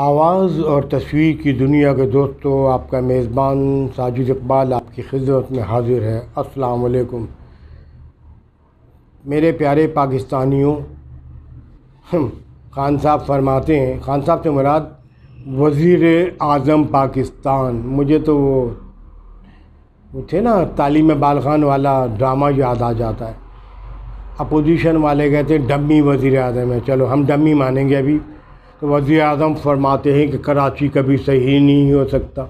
आवाज़ और तस्वीर की दुनिया के दोस्तों आपका मेज़बान साजिद इकबाल आपकी खिदमत में हाजिर है अस्सलाम वालेकुम मेरे प्यारे पाकिस्तानियों खान साहब फरमाते हैं खान साहब से मुराद वज़ीर आज़म पाकिस्तान मुझे तो वो थे ना तालीम बाल खान वाला ड्रामा याद आ जाता है अपोजिशन वाले कहते हैं डम्मी वज़ी अजम है चलो हम डम्मी मानेंगे अभी तो वज़ी अजम फरमाते हैं कि कराची कभी सही नहीं हो सकता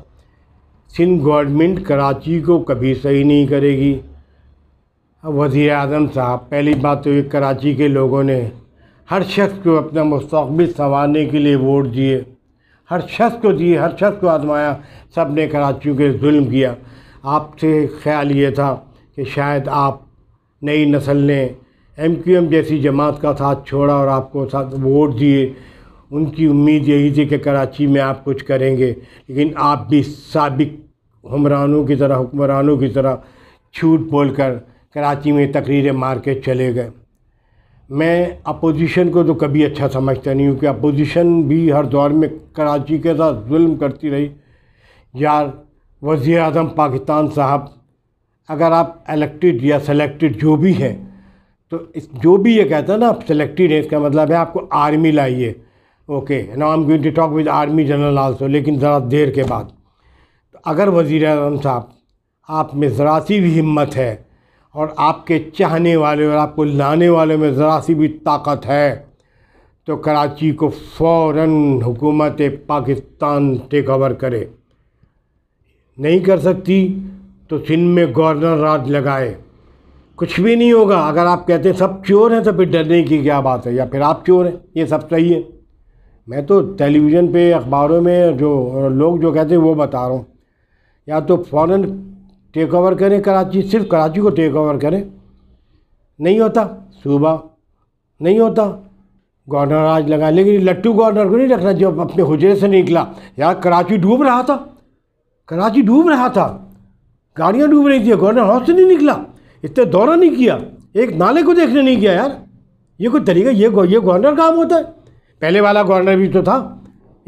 सिंध गवर्नमेंट कराची को कभी सही नहीं करेगी वज़ी अजम साहब पहली बात तो ये कराची के लोगों ने हर शख्स को अपना मुस्तबिल संवारने के लिए वोट दिए हर शख्स को दिए हर शख्स को आजमाया सब ने कराची के जुल्म किया आपसे ख्याल ये था कि शायद आप नई नस्ल ने एम क्यू एम जैसी जमात का साथ छोड़ा और आपको साथ वोट दिए उनकी उम्मीद यही थी कि कराची में आप कुछ करेंगे लेकिन आप भी सबक हुमरानों की तरह हुक्मरानों की तरह छूट बोल कर कराची में तकरीरें मार के चले गए मैं अपोजिशन को तो कभी अच्छा समझता नहीं हूँ कि अपोजिशन भी हर दौर में कराची के साथ जुल्म करती रही यार वज़ी अजम पाकिस्तान साहब अगर आप इलेक्टेड या सेलेक्टेड जो भी हैं तो इस जो भी ये कहता है ना आप सेलेक्टेड है इसका मतलब है आपको आर्मी लाइए okay no I am going to talk with army general also लेकिन ज़रा देर के बाद तो अगर वज़ी अजम साहब आप में ज़रा सी भी हिम्मत है और आपके चाहने वाले और आपको लाने वाले में ज़रा सी भी ताकत है तो कराची को फ़ौर हुकूमत पाकिस्तान टेक ओवर करे नहीं कर सकती तो सिंध में गवर्नर राज लगाए कुछ भी नहीं होगा अगर आप कहते हैं सब चोर हैं तो फिर डरने की क्या बात है या फिर आप चोर हैं ये सब सही है मैं तो टेलीविज़न पे अखबारों में जो लोग जो कहते हैं वो बता रहा हूँ या तो फ़ौरन टेक ओवर करें कराची सिर्फ कराची को टेक ओवर करें नहीं होता सूबा नहीं होता गवर्नर आज लगा लेकिन लट्टू गवर्नर को नहीं रखना जब अपने हुजरे से निकला यार कराची डूब रहा था कराची डूब रहा था गाड़ियाँ डूब रही थी गवर्नर हाउस से नहीं निकला इतने दौरा नहीं किया एक नाले को देखने नहीं गया यार ये कोई तरीका ये ये गवर्नर काम होता है पहले वाला गवर्नर भी तो था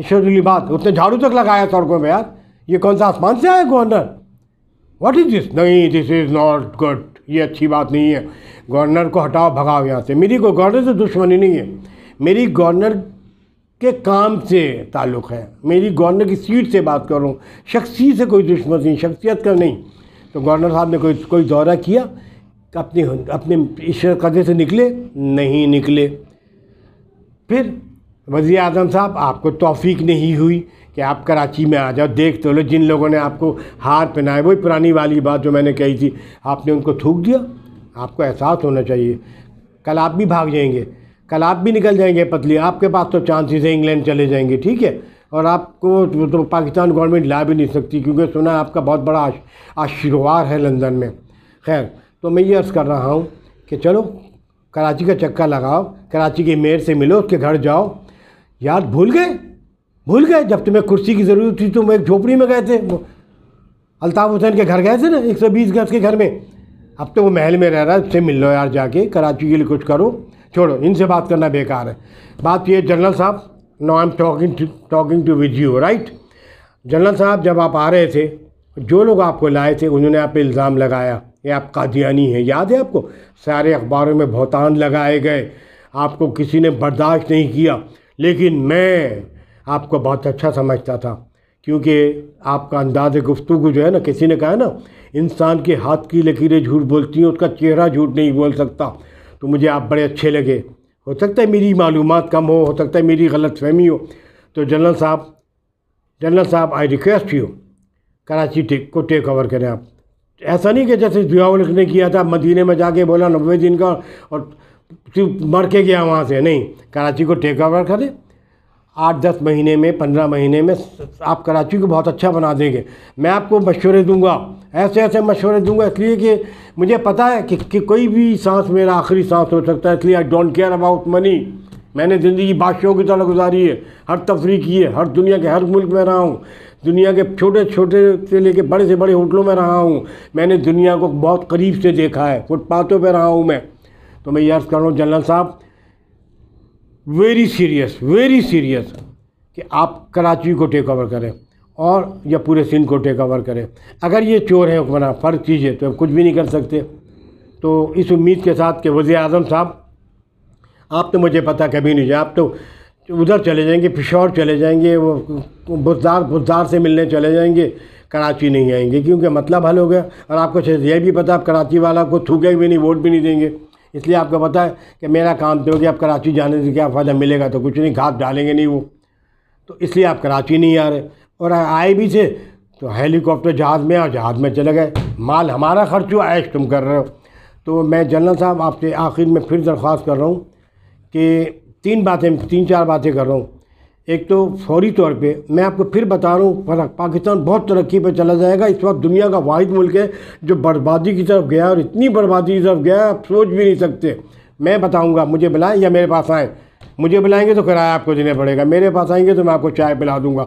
ईश्वरली बात उसने झाड़ू तक लगाया सड़कों में यार ये कौन सा आसमान से आया गवर्नर वॉट इज़ दिस नहीं दिस इज़ नॉट गुड ये अच्छी बात नहीं है गवर्नर को हटाओ भगाओ यहाँ से मेरी कोई गवर्नर से दुश्मनी नहीं है मेरी गवर्नर के काम से ताल्लुक़ है मेरी गवर्नर की सीट से बात करूँ रहा शख्सी से कोई दुश्मनी शख्सियत का नहीं तो गवर्नर साहब ने कोई कोई दौरा किया अपने अपने ईश्वर कदे से निकले नहीं निकले फिर वज़ी अजम साहब आपको तोफ़ी नहीं हुई कि आप कराची में आ जाओ देख तो लो जिन लोगों ने आपको हार पहनाए वही पुरानी वाली बात जो मैंने कही थी आपने उनको थूक दिया आपको एहसास होना चाहिए कल आप भी भाग जाएंगे कल आप भी निकल जाएंगे पतली आपके पास तो चांसेस हैं इंग्लैंड चले जाएंगे ठीक है और आपको तो पाकिस्तान गवर्नमेंट ला भी नहीं सकती क्योंकि सुना आपका बहुत बड़ा आशीर्वाद है लंदन में खैर तो मैं ये अर्ज़ कर रहा हूँ कि चलो कराची का चक्का लगाओ कराची के मेयर से मिलो उसके घर जाओ यार भूल गए भूल गए जब तुम्हें कुर्सी की ज़रूरत थी तुम एक झोपड़ी में गए थे अल्ताफ़ हुसैन के घर गए थे ना एक सौ बीस गज के घर में अब तो वो महल में रह रहा है उससे मिल लो यार जाके कराची के लिए कुछ करो छोड़ो इनसे बात करना बेकार है बात ये जनरल साहब no I am talking talking to with you right general साहब जब आप आ रहे थे जो लोग आपको लाए थे उन्होंने आप पे इल्ज़ाम लगाया ये आप कादियानी हैं याद है आपको सारे अखबारों में बहुतान लगाए गए आपको किसी ने बर्दाश्त नहीं किया लेकिन मैं आपको बहुत अच्छा समझता था क्योंकि आपका अंदाज गुफ्तु जो है ना किसी ने कहा ना इंसान के हाथ की लकीरें झूठ बोलती हैं उसका चेहरा झूठ नहीं बोल सकता तो मुझे आप बड़े अच्छे लगे हो सकता है मेरी मालूम कम हो हो सकता है मेरी गलत फहमी हो तो जनरल साहब जनरल साहब I request you Karachi take को टेक ओवर करें आप ऐसा नहीं कि जैसे जियाउल ने किया था मदीने में जाके बोला नब्बे दिन का और मर के गया वहाँ से नहीं कराची को टेक ओवर करें आठ दस महीने में पंद्रह महीने में आप कराची को बहुत अच्छा बना देंगे मैं आपको मशवरे दूंगा ऐसे ऐसे मशवरे दूंगा इसलिए कि मुझे पता है कि, कि कोई भी सांस मेरा आखिरी सांस हो सकता है इसलिए I don't care about money मैंने ज़िंदगी बादशाहों की तरह गुजारी है हर तफरी की है हर दुनिया के हर मुल्क में रहा हूँ दुनिया के छोटे छोटे से लेके बड़े से बड़े होटलों में रहा हूँ मैंने दुनिया को बहुत करीब से देखा है फुटपाथों पर रहा हूँ मैं तो मैं ये अर्ज़ कर रहा हूँ जनरल साहब वेरी सीरियस वेरी सीरियस कि आप कराची को टेक ओवर करें और या पूरे सिंध को टेक ओवर करें अगर ये चोर हैं हुक्मरान फ़र्क चीज़ है तो हम कुछ भी नहीं कर सकते तो इस उम्मीद के साथ कि वज़ी अजम साहब आप तो मुझे पता कभी नहीं जाए आप तो उधर चले जाएंगे पिशौर चले जाएंगे वो बुजदार बुजदार से मिलने चले जाएंगे कराची नहीं आएंगे क्योंकि मतलब हल हो गया और आपको यह भी पता आप कराची वाला को थूके भी नहीं वोट भी नहीं देंगे इसलिए आपको पता है कि मेरा काम तो कि आप कराची जाने से क्या फ़ायदा मिलेगा तो कुछ नहीं घाप डालेंगे नहीं वो तो इसलिए आप कराची नहीं आ रहे और आए भी थे तो हेलीकॉप्टर जहाज़ में और जहाज़ में चले गए माल हमारा खर्च हुआ ऐश तुम कर रहे हो तो मैं जनरल साहब आपसे आखिर में फिर दरख्वास्त कर रहा हूँ कि तीन बातें तीन चार बातें कर रहा हूँ एक तो फौरी तौर पे मैं आपको फिर बता रहा हूँ पाकिस्तान बहुत तरक्की पे चला जाएगा इस वक्त दुनिया का वाहिद मुल्क है जो बर्बादी की तरफ गया और इतनी बर्बादी की तरफ गया आप सोच भी नहीं सकते मैं बताऊँगा मुझे बुलाएं या मेरे पास आएँ मुझे बुलाएंगे तो किराया आपको देना पड़ेगा मेरे पास आएंगे तो मैं आपको चाय पिला दूँगा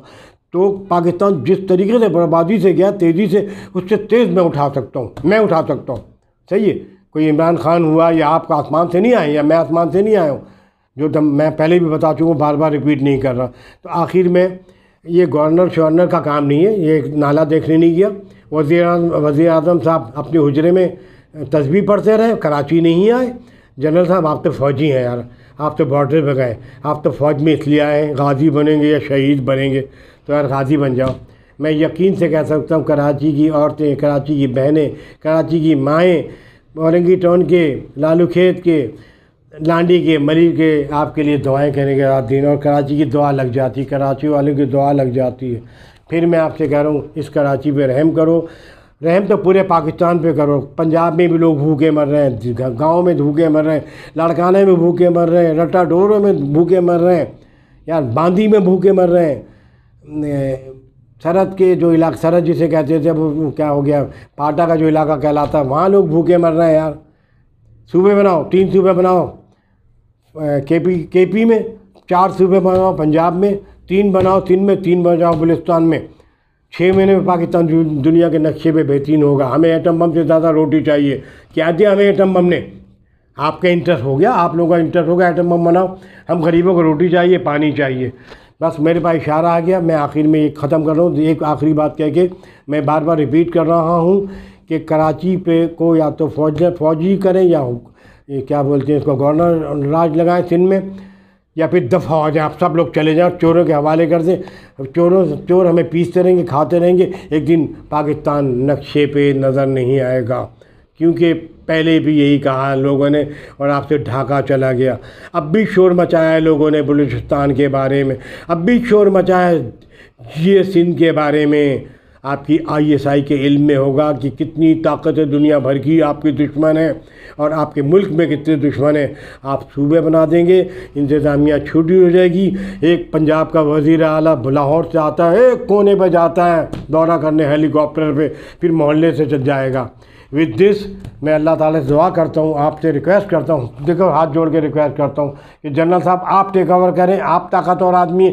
तो पाकिस्तान जिस तरीके से बर्बादी से गया तेज़ी से उससे तेज़ मैं उठा सकता हूँ मैं उठा सकता हूँ सही है कोई इमरान खान हुआ या आपका आसमान से नहीं आए या मैं आसमान से नहीं आया हूँ जो दम मैं पहले भी बता चुका हूँ बार बार रिपीट नहीं कर रहा तो आखिर में ये गवर्नर शवर्नर का काम नहीं है ये एक नाला देखने नहीं गया वज़ी वज़ी अजम साहब अपने हजरे में तस्वीर पढ़ते रहे कराची नहीं आए जनरल साहब आप तो फ़ौजी हैं यार आप तो बॉर्डर पर गए आप तो फ़ौज में इसलिए आए गाजी बनेंगे या शहीद बनेंगे तो यार गाजी बन जाओ मैं यकीन से कह सकता हूँ कराची की औरतें कराची की बहनें कराची की माएँ औरंगी टाउन के लालू खेत के लांडी के मरीज के आपके लिए दुआएं करेंगे रात दिन और कराची की दुआ लग जाती है कराची वालों की दुआ लग जाती है फिर मैं आपसे कह रहा हूँ इस कराची पे रहम करो रहम तो पूरे पाकिस्तान पे करो पंजाब में भी लोग भूखे मर रहे हैं गाँव में भूखे मर रहे हैं लाड़काने में भूखे मर रहे हैं रट्टा डोरों में भूखे मर रहे हैं यार बांदी में भूखे मर रहे हैं सरहद के जो इलाका सरहद जिसे कहते थे वो क्या हो गया पाटा का जो इलाका कहलाता है वहाँ लोग भूखे मर रहे हैं यार सूबे बनाओ तीन सूबे बनाओ के पी के पी में चार सूबे बनाओ पंजाब में तीन बनाओ तीन में तीन बनाओ बलुस्तान में छः महीने में पाकिस्तान दुनिया के नक्शे पे बेहतरीन होगा हमें एटम बम से ज़्यादा रोटी चाहिए क्या दिया हमें एटम बम ने आपका इंटरेस्ट हो गया आप लोगों का इंटरेस्ट हो गया एटम बम बनाओ हम गरीबों को रोटी चाहिए पानी चाहिए बस मेरे पास इशारा आ गया मैं आखिर में ये ख़त्म कर रहा हूँ एक आखिरी बात कह के मैं बार बार रिपीट कर रहा हूँ कि कराची पे को या तो फौज फौजी करें या ये क्या बोलते हैं इसको गवर्नर राज लगाएं सिंध में या फिर दफ़ा हो जाए आप सब लोग चले जाएँ चोरों के हवाले कर दें चोरों चोर हमें पीसते रहेंगे खाते रहेंगे एक दिन पाकिस्तान नक्शे पे नज़र नहीं आएगा क्योंकि पहले भी यही कहा लोगों ने और आपसे ढाका चला गया अब भी शोर मचाया है लोगों ने बलूचिस्तान के बारे में अब भी शोर मचाया है जी सिंध के बारे में आपकी आईएसआई के इल्म में होगा कि कितनी है दुनिया भर की आपकी दुश्मन हैं और आपके मुल्क में कितने दुश्मन हैं आप सूबे बना देंगे इंतज़ामिया छोटी हो जाएगी एक पंजाब का वजीर अला लाहौर से आता है एक कोने पर जाता है दौरा करने हेलीकॉप्टर पर फिर मोहल्ले से चल जाएगा विद दिस मैं अल्लाह ताला से दुआ करता हूँ आपसे रिक्वेस्ट करता हूँ देखो हाथ जोड़ के रिक्वेस्ट करता हूँ कि जनरल साहब आप टेक ओवर करें आप ताकतवर आदमी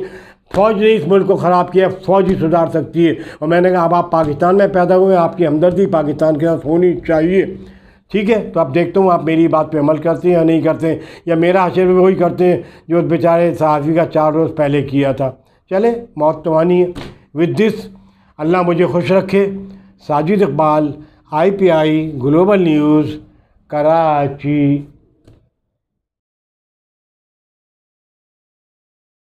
फौज ने इस मुल्क को ख़राब किया फौज ही सुधार सकती है और मैंने कहा अब आप पाकिस्तान में पैदा हुए आपकी हमदर्दी पाकिस्तान के साथ होनी चाहिए ठीक है तो आप देखता हूँ आप मेरी बात पे अमल करते हैं या नहीं करते हैं या मेरा हाशिर भी वही करते हैं जो बेचारे सहाफ़ी का चार रोज़ पहले किया था चले मौत तो आनी है विद दिस अल्लाह मुझे खुश रखे Sajid Iqbal I P I global news Karachi